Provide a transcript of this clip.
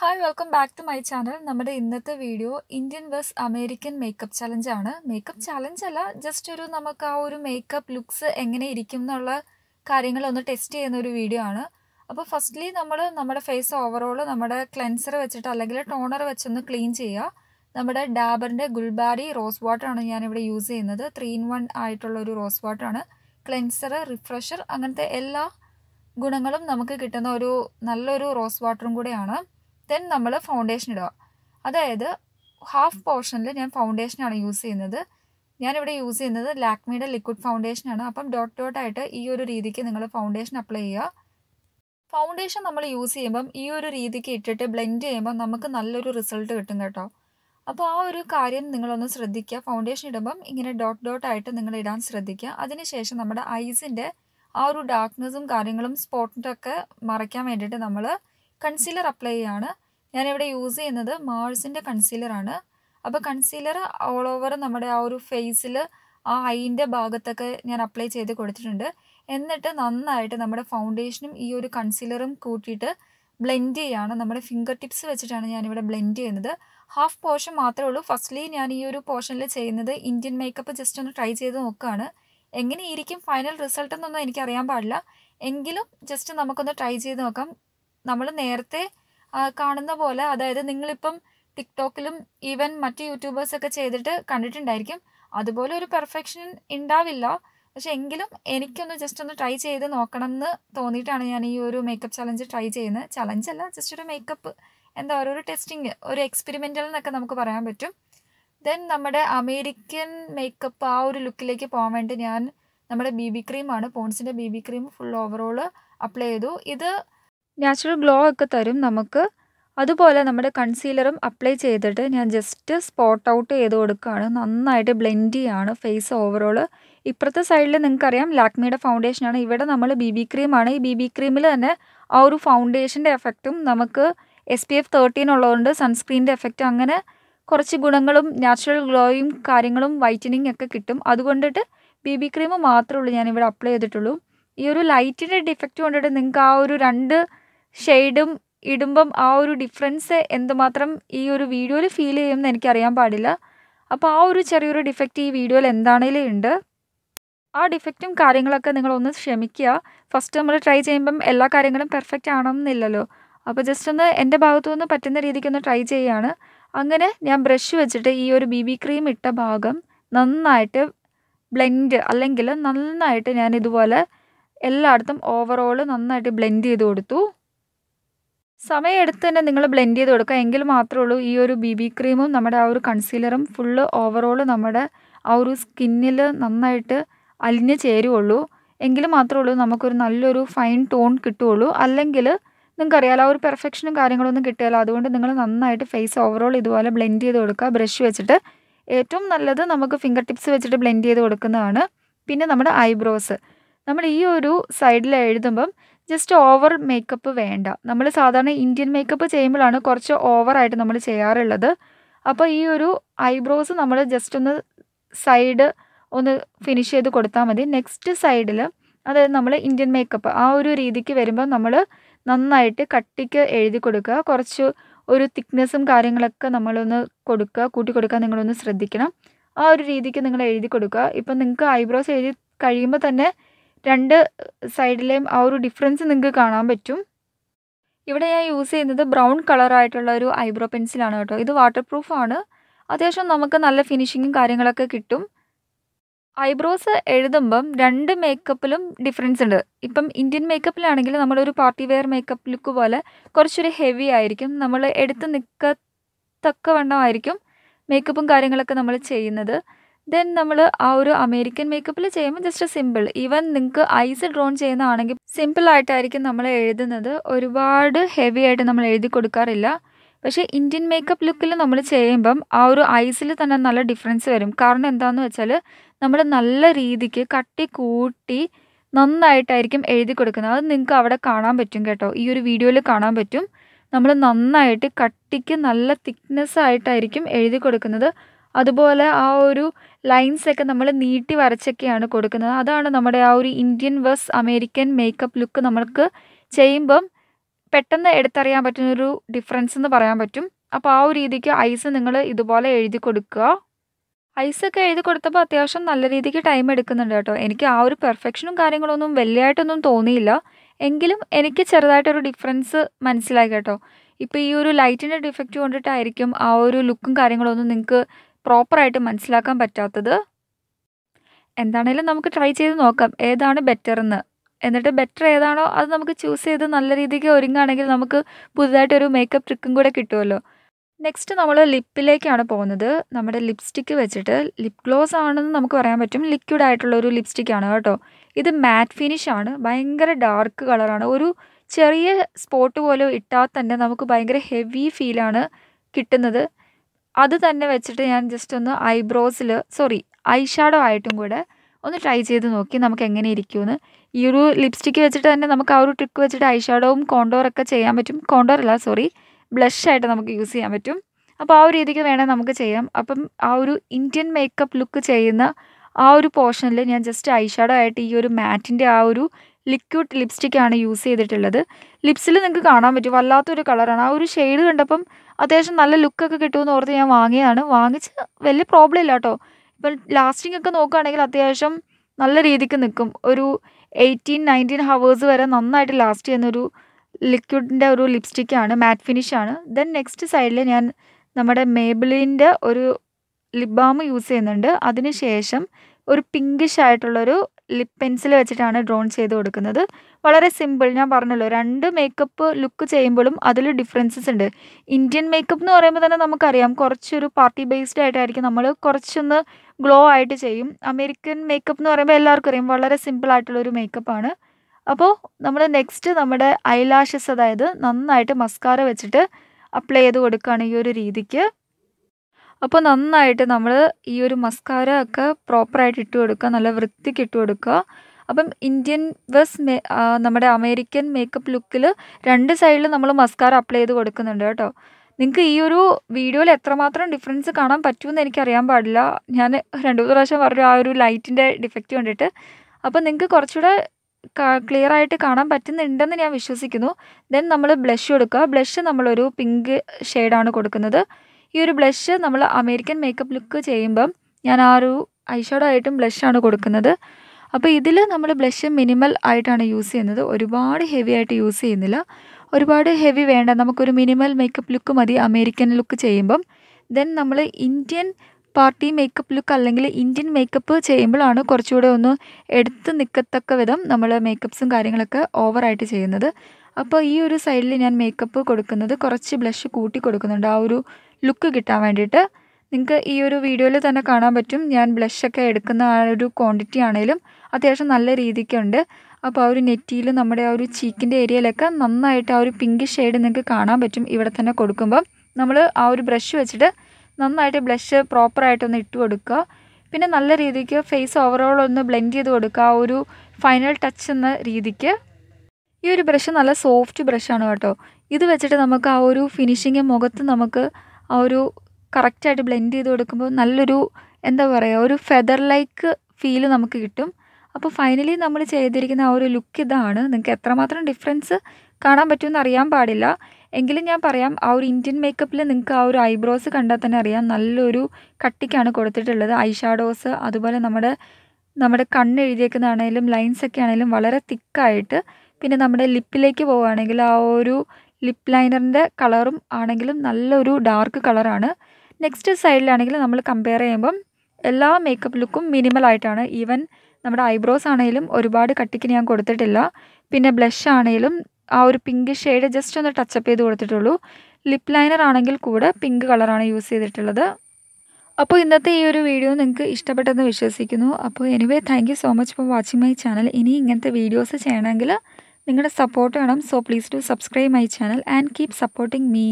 hi welcome back to my channel നമ്മുടെ ഇന്നത്തെ video Indian versus American makeup challenge ആണ് makeup challenge അല്ല just ഒരു നമുക്ക് ആ ഒരു മേക്കപ്പ് ലുക്സ് എങ്ങനെ ഇരിക്കും എന്നുള്ള കാര്യങ്ങളൊന്ന് ടെസ്റ്റ് ചെയ്യുന്ന ഒരു വീഡിയോ ആണ് അപ്പോൾ ഫസ്റ്റ്ലി നമ്മൾ നമ്മുടെ ഫേസ് ഓവറോൾ നമ്മുടെ ക്ലെൻസർ വെച്ചിട്ട് അല്ലെങ്കിൽ ടോണർ വെച്ചൊന്ന് ക്ലീൻ ചെയ്യുക നമ്മുടെ ഡാബറിൻ്റെ ഗുൽബാരി റോസ് വാട്ടറാണ് ഞാനിവിടെ യൂസ് ചെയ്യുന്നത് ത്രീ ഇൻ വൺ ആയിട്ടുള്ള ഒരു റോസ് വാട്ടറാണ് ക്ലെൻസർ റിഫ്രഷർ അങ്ങനത്തെ എല്ലാ ഗുണങ്ങളും നമുക്ക് കിട്ടുന്ന ഒരു നല്ലൊരു റോസ് വാട്ടറും കൂടെയാണ് ദെൻ നമ്മൾ ഫൗണ്ടേഷൻ ഇടുക അതായത് ഹാഫ് പോർഷനിൽ ഞാൻ ഫൗണ്ടേഷനാണ് യൂസ് ചെയ്യുന്നത് ഞാനിവിടെ യൂസ് ചെയ്യുന്നത് ലാക്മിയുടെ ലിക്വിഡ് ഫൗണ്ടേഷനാണ് അപ്പം ഡോട്ട് ഡോട്ട് ആയിട്ട് ഈ ഒരു രീതിക്ക് നിങ്ങൾ ഫൗണ്ടേഷൻ അപ്ലൈ ചെയ്യുക ഫൗണ്ടേഷൻ നമ്മൾ യൂസ് ചെയ്യുമ്പം ഈ ഒരു രീതിക്ക് ഇട്ടിട്ട് ബ്ലെൻഡ് ചെയ്യുമ്പോൾ നമുക്ക് നല്ലൊരു റിസൾട്ട് കിട്ടും കേട്ടോ അപ്പോൾ ആ ഒരു കാര്യം നിങ്ങളൊന്ന് ശ്രദ്ധിക്കുക ഫൗണ്ടേഷൻ ഇടുമ്പം ഇങ്ങനെ ഡോട്ട് ഡോട്ട് ആയിട്ട് നിങ്ങൾ ഇടാൻ ശ്രദ്ധിക്കുക അതിനുശേഷം നമ്മുടെ ഐസിൻ്റെ ആ ഒരു ഡാർക്ക്നെസ്സും കാര്യങ്ങളും സ്പോട്ടൊക്കെ മറയ്ക്കാൻ വേണ്ടിയിട്ട് നമ്മൾ കൺസീലർ അപ്ലൈ ചെയ്യാണ് ഞാനിവിടെ യൂസ് ചെയ്യുന്നത് മാൾസിൻ്റെ ആണ് അപ്പോൾ കൺസീലർ ഓൾ ഓവർ നമ്മുടെ ആ ഒരു ഫേസിൽ ആ ഐൻ്റെ ഭാഗത്തൊക്കെ ഞാൻ അപ്ലൈ ചെയ്ത് കൊടുത്തിട്ടുണ്ട് എന്നിട്ട് നന്നായിട്ട് നമ്മുടെ ഫൗണ്ടേഷനും ഈ ഒരു കൺസീലറും കൂട്ടിയിട്ട് ബ്ലെൻഡ് ചെയ്യുകയാണ് നമ്മുടെ ഫിംഗർ ടിപ്സ് വെച്ചിട്ടാണ് ഞാനിവിടെ ബ്ലെൻഡ് ചെയ്യുന്നത് ഹാഫ് പോർഷൻ മാത്രമേ ഉള്ളൂ ഫസ്റ്റ്ലി ഞാൻ ഈ ഒരു പോർഷനിൽ ചെയ്യുന്നത് ഇന്ത്യൻ മേക്കപ്പ് ജസ്റ്റ് ഒന്ന് ട്രൈ ചെയ്ത് നോക്കുകയാണ് എങ്ങനെ ഇരിക്കും ഫൈനൽ റിസൾട്ട് എന്നൊന്നും എനിക്കറിയാൻ പാടില്ല എങ്കിലും ജസ്റ്റ് നമുക്കൊന്ന് ട്രൈ ചെയ്ത് നോക്കാം നമ്മൾ നേരത്തെ കാണുന്ന പോലെ അതായത് നിങ്ങളിപ്പം ടിക്ടോക്കിലും ഈവൻ മറ്റ് യൂട്യൂബേഴ്സ് ഒക്കെ ചെയ്തിട്ട് കണ്ടിട്ടുണ്ടായിരിക്കും അതുപോലെ ഒരു പെർഫെക്ഷൻ ഉണ്ടാവില്ല പക്ഷെ എങ്കിലും എനിക്കൊന്ന് ജസ്റ്റ് ഒന്ന് ട്രൈ ചെയ്ത് നോക്കണം എന്ന് തോന്നിയിട്ടാണ് ഞാൻ ഈ ഒരു മേക്കപ്പ് ചലഞ്ച് ട്രൈ ചെയ്യുന്നത് ചലഞ്ച് അല്ല ജസ്റ്റ് ഒരു മേക്കപ്പ് എന്താ ഒരു ടെസ്റ്റിങ് ഒരു എക്സ്പെരിമെൻ്റൽ എന്നൊക്കെ നമുക്ക് പറയാൻ പറ്റും ദെൻ നമ്മുടെ അമേരിക്കൻ മേക്കപ്പ് ആ ഒരു ലുക്കിലേക്ക് പോകാൻ വേണ്ടി ഞാൻ നമ്മുടെ ബി ബി ക്രീമാണ് പോൺസിൻ്റെ B B cream full overall apply ചെയ്തു ഇത് നാച്ചുറൽ ഗ്ലോ ഒക്കെ തരും നമുക്ക് അതുപോലെ നമ്മുടെ കൺസീലറും അപ്ലൈ ചെയ്തിട്ട് ഞാൻ ജസ്റ്റ് സ്പോട്ട് ഔട്ട് ചെയ്ത് കൊടുക്കുകയാണ് നന്നായിട്ട് ബ്ലെൻഡ് ചെയ്യാണ് ഫേസ് ഓവറോൾ ഇപ്പുറത്തെ സൈഡിൽ നിങ്ങൾക്കറിയാം ലാക്മിയുടെ ഫൗണ്ടേഷനാണ് ഇവിടെ നമ്മൾ ബി ബി ക്രീമാണ് ഈ ബി ബി ക്രീമിൽ തന്നെ ആ ഒരു ഫൗണ്ടേഷൻ്റെ എഫക്റ്റും നമുക്ക് എസ് പി എഫ് തേർട്ടീൻ ഉള്ളതുകൊണ്ട് സൺസ്ക്രീനിൻ്റെ എഫക്റ്റ് അങ്ങനെ കുറച്ച് ഗുണങ്ങളും നാച്ചുറൽ ഗ്ലോയും കാര്യങ്ങളും വൈറ്റനിങ് ഒക്കെ കിട്ടും അതുകൊണ്ടിട്ട് ബി ബി ക്രീം മാത്രമേ ഉള്ളൂ ഞാനിവിടെ അപ്ലൈ ചെയ്തിട്ടുള്ളൂ ഈ ഒരു ലൈറ്റിൻ്റെ ഡിഫക്റ്റ് കൊണ്ടിട്ട് നിങ്ങൾക്ക് ആ ഒരു രണ്ട് ഷെയ്ഡും ഇടുമ്പം ആ ഒരു ഡിഫറൻസ് എന്തുമാത്രം ഈ ഒരു വീഡിയോയിൽ ഫീൽ ചെയ്യുമെന്ന് എനിക്കറിയാൻ പാടില്ല അപ്പോൾ ആ ഒരു ചെറിയൊരു ഡിഫക്റ്റ് ഈ വീഡിയോയിൽ എന്താണേലും ഉണ്ട് ആ ഡിഫക്റ്റും കാര്യങ്ങളൊക്കെ നിങ്ങളൊന്ന് ക്ഷമിക്കുക ഫസ്റ്റ് നമ്മൾ ട്രൈ ചെയ്യുമ്പം എല്ലാ കാര്യങ്ങളും പെർഫെക്റ്റ് ആണെന്നില്ലല്ലോ അപ്പോൾ ജസ്റ്റ് ഒന്ന് എൻ്റെ ഭാഗത്തു നിന്ന് പറ്റുന്ന രീതിക്കൊന്ന് ട്രൈ ചെയ്യുകയാണ് അങ്ങനെ ഞാൻ ബ്രഷ് വെച്ചിട്ട് ഈ ഒരു ബി ബി ക്രീം ഇട്ട ഭാഗം നന്നായിട്ട് ബ്ലെൻഡ് അല്ലെങ്കിൽ നന്നായിട്ട് ഞാൻ ഇതുപോലെ എല്ലായിടത്തും ഓവറോൾ നന്നായിട്ട് ബ്ലെൻഡ് ചെയ്ത് കൊടുത്തു സമയമെടുത്ത് തന്നെ നിങ്ങൾ ബ്ലെൻഡ് ചെയ്ത് കൊടുക്കുക എങ്കിൽ മാത്രമേ ഉള്ളൂ ഈ ഒരു ബി ബി ക്രീമും നമ്മുടെ ആ ഒരു കൺസീലറും ഫുള്ള് ഓവറോൾ നമ്മുടെ ആ ഒരു സ്കിന്നിൽ നന്നായിട്ട് അലിഞ്ഞ് ചേരുള്ളൂ എങ്കിൽ മാത്രമേ ഉള്ളൂ നമുക്കൊരു നല്ലൊരു ഫൈൻ ടോൺ കിട്ടുകയുള്ളൂ അല്ലെങ്കിൽ നിങ്ങൾക്കറിയാലോ ആ ഒരു പെർഫെക്ഷനും കാര്യങ്ങളൊന്നും കിട്ടുകയില്ല അതുകൊണ്ട് നിങ്ങൾ നന്നായിട്ട് ഫേസ് ഓവറോൾ ഇതുപോലെ ബ്ലെൻഡ് ചെയ്ത് കൊടുക്കുക ബ്രഷ് വെച്ചിട്ട് ഏറ്റവും നല്ലത് നമുക്ക് ഫിംഗർ ടിപ്സ് വെച്ചിട്ട് ബ്ലെൻഡ് ചെയ്ത് കൊടുക്കുന്നതാണ് പിന്നെ നമ്മുടെ ഐബ്രോസ് നമ്മൾ ഈ ഒരു സൈഡിൽ എഴുതുമ്പം ജസ്റ്റ് ഓവർ മേക്കപ്പ് വേണ്ട നമ്മൾ സാധാരണ ഇന്ത്യൻ മേക്കപ്പ് ചെയ്യുമ്പോഴാണ് കുറച്ച് ഓവറായിട്ട് നമ്മൾ ചെയ്യാറുള്ളത് അപ്പോൾ ഈ ഒരു ഐബ്രോസ് നമ്മൾ ജസ്റ്റ് ഒന്ന് സൈഡ് ഒന്ന് ഫിനിഷ് ചെയ്ത് കൊടുത്താൽ മതി നെക്സ്റ്റ് സൈഡിൽ അതായത് നമ്മൾ ഇന്ത്യൻ മേക്കപ്പ് ആ ഒരു രീതിക്ക് വരുമ്പോൾ നമ്മൾ നന്നായിട്ട് കട്ടിക്ക് എഴുതി കൊടുക്കുക കുറച്ച് ഒരു തിക്നെസ്സും കാര്യങ്ങളൊക്കെ നമ്മളൊന്ന് കൊടുക്കുക കൂട്ടി കൊടുക്കാൻ നിങ്ങളൊന്ന് ശ്രദ്ധിക്കണം ആ ഒരു രീതിക്ക് നിങ്ങൾ എഴുതി കൊടുക്കുക ഇപ്പം നിങ്ങൾക്ക് ഐബ്രോസ് എഴുതി കഴിയുമ്പോൾ തന്നെ രണ്ട് സൈഡിലെയും ആ ഒരു ഡിഫറൻസ് നിങ്ങൾക്ക് കാണാൻ പറ്റും ഇവിടെ ഞാൻ യൂസ് ചെയ്യുന്നത് ബ്രൗൺ കളറായിട്ടുള്ള ഒരു ഐബ്രോ പെൻസിലാണ് കേട്ടോ ഇത് വാട്ടർ പ്രൂഫാണ് അത്യാവശ്യം നമുക്ക് നല്ല ഫിനിഷിങ്ങും കാര്യങ്ങളൊക്കെ കിട്ടും ഐബ്രോസ് എഴുതുമ്പം രണ്ട് മേക്കപ്പിലും ഡിഫറൻസ് ഉണ്ട് ഇപ്പം ഇന്ത്യൻ മേക്കപ്പിലാണെങ്കിൽ നമ്മളൊരു പാർട്ടി വെയർ മേക്കപ്പ് ലുക്ക് പോലെ കുറച്ചൊരു ഹെവി ആയിരിക്കും നമ്മൾ എടുത്ത് നിൽക്കത്തക്കവണ്ണമായിരിക്കും മേക്കപ്പും കാര്യങ്ങളൊക്കെ നമ്മൾ ചെയ്യുന്നത് ദെൻ നമ്മൾ ആ ഒരു അമേരിക്കൻ മേക്കപ്പിൽ ചെയ്യുമ്പോൾ ജസ്റ്റ് സിമ്പിൾ ഈവൻ നിങ്ങൾക്ക് ഐസ് ഡ്രോൺ ചെയ്യുന്നതാണെങ്കിൽ സിമ്പിൾ ആയിട്ടായിരിക്കും നമ്മൾ എഴുതുന്നത് ഒരുപാട് ഹെവി ആയിട്ട് നമ്മൾ എഴുതി കൊടുക്കാറില്ല പക്ഷേ ഇന്ത്യൻ മേക്കപ്പ് ലുക്കിൽ നമ്മൾ ചെയ്യുമ്പം ആ ഒരു ഐസിൽ തന്നെ നല്ല ഡിഫറൻസ് വരും കാരണം എന്താണെന്ന് വെച്ചാൽ നമ്മൾ നല്ല രീതിക്ക് കട്ടി കൂട്ടി നന്നായിട്ടായിരിക്കും എഴുതി കൊടുക്കുന്നത് അത് നിങ്ങൾക്ക് അവിടെ കാണാൻ പറ്റും കേട്ടോ ഈ ഒരു വീഡിയോയിൽ കാണാൻ പറ്റും നമ്മൾ നന്നായിട്ട് കട്ടിക്ക് നല്ല തിക്നെസ് ആയിട്ടായിരിക്കും എഴുതി കൊടുക്കുന്നത് അതുപോലെ ആ ഒരു ലൈൻസൊക്കെ നമ്മൾ നീട്ടി വരച്ചൊക്കെയാണ് കൊടുക്കുന്നത് അതാണ് നമ്മുടെ ആ ഒരു Indian versus American makeup look നമ്മൾക്ക് ചെയ്യുമ്പം പെട്ടെന്ന് എടുത്തറിയാൻ പറ്റുന്നൊരു ഡിഫറൻസ് എന്ന് പറയാൻ പറ്റും അപ്പോൾ ആ ഒരു രീതിക്ക് ഐസ് നിങ്ങൾ ഇതുപോലെ എഴുതി കൊടുക്കുക ഐസൊക്കെ എഴുതി കൊടുത്തപ്പോൾ അത്യാവശ്യം നല്ല രീതിക്ക് ടൈം എടുക്കുന്നുണ്ട് കേട്ടോ എനിക്ക് ആ ഒരു പെർഫെക്ഷനും കാര്യങ്ങളൊന്നും വലിയായിട്ടൊന്നും തോന്നിയില്ല എങ്കിലും എനിക്ക് ചെറുതായിട്ടൊരു ഡിഫറൻസ് മനസ്സിലായി കേട്ടോ ഇപ്പോൾ ഈ ഒരു ലൈറ്റിൻ്റെ ഡിഫക്റ്റ് കൊണ്ടിട്ടായിരിക്കും ആ ഒരു ലുക്കും കാര്യങ്ങളൊന്നും നിങ്ങൾക്ക് പ്രോപ്പറായിട്ട് മനസ്സിലാക്കാൻ പറ്റാത്തത് എന്താണേലും നമുക്ക് ട്രൈ ചെയ്ത് നോക്കാം ഏതാണ് ബെറ്റർ എന്ന് എന്നിട്ട് ബെറ്റർ ഏതാണോ അത് നമുക്ക് ചൂസ് ചെയ്ത് നല്ല രീതിക്ക് ഒരുങ്ങുകയാണെങ്കിൽ നമുക്ക് പുതുതായിട്ടൊരു മേക്കപ്പ് ട്രിക്കും കൂടെ കിട്ടുമല്ലോ നെക്സ്റ്റ് നമ്മൾ ലിപ്പിലേക്കാണ് പോകുന്നത് നമ്മുടെ ലിപ്സ്റ്റിക്ക് വെച്ചിട്ട് ലിപ് ഗ്ലോസ് ആണെന്ന് നമുക്ക് പറയാൻ പറ്റും ലിക്വിഡ് ആയിട്ടുള്ള ഒരു ലിപ്സ്റ്റിക് ആണ് കേട്ടോ ഇത് മാറ്റ് ഫിനിഷ് ആണ് ഭയങ്കര ഡാർക്ക് കളറാണ് ഒരു ചെറിയ സ്പോട്ട് പോലും ഇട്ടാൽ തന്നെ നമുക്ക് ഭയങ്കര ഹെവി ഫീലാണ് കിട്ടുന്നത് അത് തന്നെ വെച്ചിട്ട് ഞാൻ ജസ്റ്റ് ഒന്ന് ഐബ്രോസിൽ സോറി ഐ ഷാഡോ ആയിട്ടും കൂടെ ഒന്ന് ട്രൈ ചെയ്ത് നോക്കി നമുക്ക് എങ്ങനെ ഇരിക്കുമെന്ന് ഈ ഒരു ലിപ്സ്റ്റിക്ക് വെച്ചിട്ട് തന്നെ നമുക്ക് ആ ഒരു ട്രിക്ക് വെച്ചിട്ട് ഐ ഷാഡോവും കോണ്ടോറൊക്കെ ചെയ്യാൻ പറ്റും കോണ്ടോർ അല്ല സോറി ബ്ലഷായിട്ട് നമുക്ക് യൂസ് ചെയ്യാൻ പറ്റും അപ്പോൾ ആ ഒരു രീതിക്ക് വേണേൽ നമുക്ക് ചെയ്യാം അപ്പം ആ ഒരു ഇന്ത്യൻ മേക്കപ്പ് ലുക്ക് ചെയ്യുന്ന ആ ഒരു പോർഷനിൽ ഞാൻ ജസ്റ്റ് ഐ ഷാഡോ ആയിട്ട് ഈ ഒരു മാറ്റിൻ്റെ ആ ഒരു ലിക്വിഡ് ലിപ്സ്റ്റിക്കാണ് യൂസ് ചെയ്തിട്ടുള്ളത് ലിപ്സിൽ നിങ്ങൾക്ക് കാണാൻ പറ്റും വല്ലാത്തൊരു കളറാണ് ആ ഒരു ഷെയ്ഡ് കണ്ടപ്പം അത്യാവശ്യം നല്ല ലുക്കൊക്കെ കിട്ടുമെന്ന് ഓർത്ത് ഞാൻ വാങ്ങിയതാണ് വാങ്ങിച്ച് വലിയ പ്രോബ്ലം ഇല്ല കേട്ടോ ഇപ്പം ഒക്കെ നോക്കുകയാണെങ്കിൽ അത്യാവശ്യം നല്ല രീതിക്ക് നിൽക്കും ഒരു എയ്റ്റീൻ നയൻറ്റീൻ ഹവേഴ്സ് വരെ നന്നായിട്ട് ലാസ്റ്റ് ചെയ്യുന്നൊരു ലിക്വിഡിൻ്റെ ഒരു ലിപ്സ്റ്റിക്കാണ് മാറ്റ് ഫിനിഷാണ് ദെൻ നെക്സ്റ്റ് സൈഡിൽ ഞാൻ നമ്മുടെ മേബിളിൻ്റെ ഒരു ലിപ് ബാം യൂസ് ചെയ്യുന്നുണ്ട് അതിന് ശേഷം ഒരു പിങ്കിഷ് ആയിട്ടുള്ളൊരു ലിപ് പെൻസിൽ വെച്ചിട്ടാണ് ഡ്രോൺ ചെയ്ത് കൊടുക്കുന്നത് വളരെ സിമ്പിൾ ഞാൻ പറഞ്ഞല്ലോ രണ്ട് മേക്കപ്പ് ലുക്ക് ചെയ്യുമ്പോഴും അതിൽ ഡിഫറൻസസ് ഉണ്ട് ഇന്ത്യൻ മേക്കപ്പ് എന്ന് പറയുമ്പോൾ തന്നെ നമുക്കറിയാം കുറച്ചൊരു പാർട്ടി ബേസ്ഡ് ആയിട്ടായിരിക്കും നമ്മൾ കുറച്ചൊന്ന് ഗ്ലോ ആയിട്ട് ചെയ്യും അമേരിക്കൻ മേക്കപ്പ് എന്ന് പറയുമ്പോൾ എല്ലാവർക്കും അറിയാം വളരെ സിമ്പിൾ ആയിട്ടുള്ളൊരു മേക്കപ്പാണ് അപ്പോൾ നമ്മൾ നെക്സ്റ്റ് നമ്മുടെ ഐലാഷസ് അതായത് നന്നായിട്ട് മസ്കാര വെച്ചിട്ട് അപ്ലൈ ചെയ്ത് കൊടുക്കുകയാണ് ഈ ഒരു രീതിക്ക് അപ്പോൾ നന്നായിട്ട് നമ്മൾ ഈ ഒരു മസ്കാര ഒക്കെ പ്രോപ്പറായിട്ട് ഇട്ട് കൊടുക്കുക നല്ല വൃത്തിക്ക് ഇട്ട് കൊടുക്കുക അപ്പം ഇന്ത്യൻ വേഴ്സ് മേ നമ്മുടെ അമേരിക്കൻ മേക്കപ്പ് ലുക്കിൽ രണ്ട് സൈഡിൽ നമ്മൾ മസ്കാര അപ്ലൈ ചെയ്ത് കൊടുക്കുന്നുണ്ട് കേട്ടോ നിങ്ങൾക്ക് ഈ ഒരു വീഡിയോയിൽ എത്രമാത്രം ഡിഫറൻസ് കാണാൻ പറ്റുമെന്ന് അറിയാൻ പാടില്ല ഞാൻ രണ്ടു മൂന്ന് പ്രാവശ്യം പറഞ്ഞു ആ ഒരു ലൈറ്റിൻ്റെ ഡിഫക്റ്റ് കണ്ടിട്ട് അപ്പോൾ നിങ്ങൾക്ക് കുറച്ചുകൂടെ ക്ലിയർ ആയിട്ട് കാണാൻ പറ്റുന്നുണ്ടെന്ന് ഞാൻ വിശ്വസിക്കുന്നു ദെൻ നമ്മൾ ബ്ലഷ് കൊടുക്കുക ബ്ലഷ് നമ്മളൊരു പിങ്ക് ഷെയ്ഡാണ് കൊടുക്കുന്നത് ഈ ഒരു ബ്ലഷ് നമ്മൾ അമേരിക്കൻ മേക്കപ്പ് ലുക്ക് ചെയ്യുമ്പം ഞാൻ ആ ഒരു ഐഷാഡോ ആയിട്ടും ബ്ലഷാണ് കൊടുക്കുന്നത് അപ്പോൾ ഇതിൽ നമ്മൾ ബ്ലഷ് മിനിമൽ ആയിട്ടാണ് യൂസ് ചെയ്യുന്നത് ഒരുപാട് ഹെവി ആയിട്ട് യൂസ് ചെയ്യുന്നില്ല ഒരുപാട് ഹെവി വേണ്ട നമുക്കൊരു മിനിമൽ മേക്കപ്പ് ലുക്ക് മതി അമേരിക്കൻ ലുക്ക് ചെയ്യുമ്പം ദെൻ നമ്മൾ ഇന്ത്യൻ പാർട്ടി മേക്കപ്പ് ലുക്ക് അല്ലെങ്കിൽ ഇന്ത്യൻ മേക്കപ്പ് ചെയ്യുമ്പോഴാണ് കുറച്ചുകൂടെ ഒന്ന് എടുത്ത് നിൽക്കത്തക്ക വിധം നമ്മൾ മേക്കപ്പ്സും കാര്യങ്ങളൊക്കെ ഓവറായിട്ട് ചെയ്യുന്നത് അപ്പോൾ ഈ ഒരു സൈഡിൽ ഞാൻ മേക്കപ്പ് കൊടുക്കുന്നത് കുറച്ച് ബ്ലഷ് കൂട്ടി കൊടുക്കുന്നുണ്ട് ആ ഒരു ലുക്ക് കിട്ടാൻ വേണ്ടിയിട്ട് നിങ്ങൾക്ക് ഈ ഒരു വീഡിയോയിൽ തന്നെ കാണാൻ പറ്റും ഞാൻ ബ്ലഷൊക്കെ എടുക്കുന്ന ആ ഒരു ക്വാണ്ടിറ്റി ആണെങ്കിലും അത്യാവശ്യം നല്ല രീതിക്കുണ്ട് അപ്പോൾ ആ ഒരു നെറ്റിയിൽ നമ്മുടെ ആ ഒരു ചീക്കിൻ്റെ ഏരിയയിലൊക്കെ നന്നായിട്ട് ആ ഒരു പിങ്ക് ഷെയ്ഡ് നിങ്ങൾക്ക് കാണാൻ പറ്റും ഇവിടെ തന്നെ കൊടുക്കുമ്പം നമ്മൾ ആ ഒരു ബ്രഷ് വെച്ചിട്ട് നന്നായിട്ട് ബ്ലഷ് പ്രോപ്പറായിട്ടൊന്ന് ഇട്ട് കൊടുക്കുക പിന്നെ നല്ല രീതിക്ക് ഫേസ് ഓവറോൾ ഒന്ന് ബ്ലെൻഡ് ചെയ്ത് കൊടുക്കുക ആ ഒരു ഫൈനൽ ടച്ച് എന്ന രീതിക്ക് ഈ ഒരു ബ്രഷ് നല്ല സോഫ്റ്റ് ബ്രഷാണ് കേട്ടോ ഇത് വെച്ചിട്ട് നമുക്ക് ആ ഒരു ഫിനിഷിങ് മുഖത്ത് നമുക്ക് ആ ഒരു കറക്റ്റായിട്ട് ബ്ലെൻഡ് ചെയ്ത് കൊടുക്കുമ്പോൾ നല്ലൊരു എന്താ പറയുക ഒരു ഫെദർ ലൈക്ക് ഫീല് നമുക്ക് കിട്ടും അപ്പോൾ ഫൈനലി നമ്മൾ ചെയ്തിരിക്കുന്ന ആ ഒരു ലുക്ക് ഇതാണ് നിങ്ങൾക്ക് എത്രമാത്രം ഡിഫറൻസ് കാണാൻ പറ്റുമെന്ന് അറിയാൻ പാടില്ല എങ്കിലും ഞാൻ പറയാം ആ ഒരു ഇന്ത്യൻ മേക്കപ്പിൽ നിങ്ങൾക്ക് ആ ഒരു ഐബ്രോസ് കണ്ടാൽ തന്നെ അറിയാം നല്ലൊരു കട്ടിക്കാണ് കൊടുത്തിട്ടുള്ളത് ഐ ഷാഡോസ് അതുപോലെ നമ്മുടെ നമ്മുടെ കണ്ണ് കണ്ണെഴുതിയേക്കുന്നതാണേലും ലൈൻസൊക്കെ ആണെങ്കിലും വളരെ തിക്കായിട്ട് പിന്നെ നമ്മുടെ ലിപ്പിലേക്ക് പോവുകയാണെങ്കിൽ ആ ഒരു ലിപ് ലൈനറിൻ്റെ കളറും ആണെങ്കിലും നല്ലൊരു ഡാർക്ക് കളറാണ് നെക്സ്റ്റ് സൈഡിലാണെങ്കിൽ നമ്മൾ കമ്പയർ ചെയ്യുമ്പം എല്ലാ മേക്കപ്പ് ലുക്കും മിനിമലായിട്ടാണ് ഈവൻ നമ്മുടെ ഐബ്രോസ് ആണെങ്കിലും ഒരുപാട് കട്ടിക്ക് ഞാൻ കൊടുത്തിട്ടില്ല പിന്നെ ബ്ലഷ് ആണെങ്കിലും ആ ഒരു പിങ്ക് ഷെയ്ഡ് ജസ്റ്റ് ഒന്ന് ടച്ചപ്പ് ചെയ്ത് കൊടുത്തിട്ടുള്ളൂ ലിപ് ലൈനർ ആണെങ്കിൽ കൂടെ പിങ്ക് കളറാണ് യൂസ് ചെയ്തിട്ടുള്ളത് അപ്പോൾ ഇന്നത്തെ ഈ ഒരു വീഡിയോ നിങ്ങൾക്ക് ഇഷ്ടപ്പെട്ടെന്ന് വിശ്വസിക്കുന്നു അപ്പോൾ anyway thank so much for watching my channel ഇനി ഇങ്ങനത്തെ വീഡിയോസ് ചെയ്യണമെങ്കിൽ നിങ്ങളുടെ സപ്പോർട്ട് വേണം so please to subscribe my channel and keep supporting me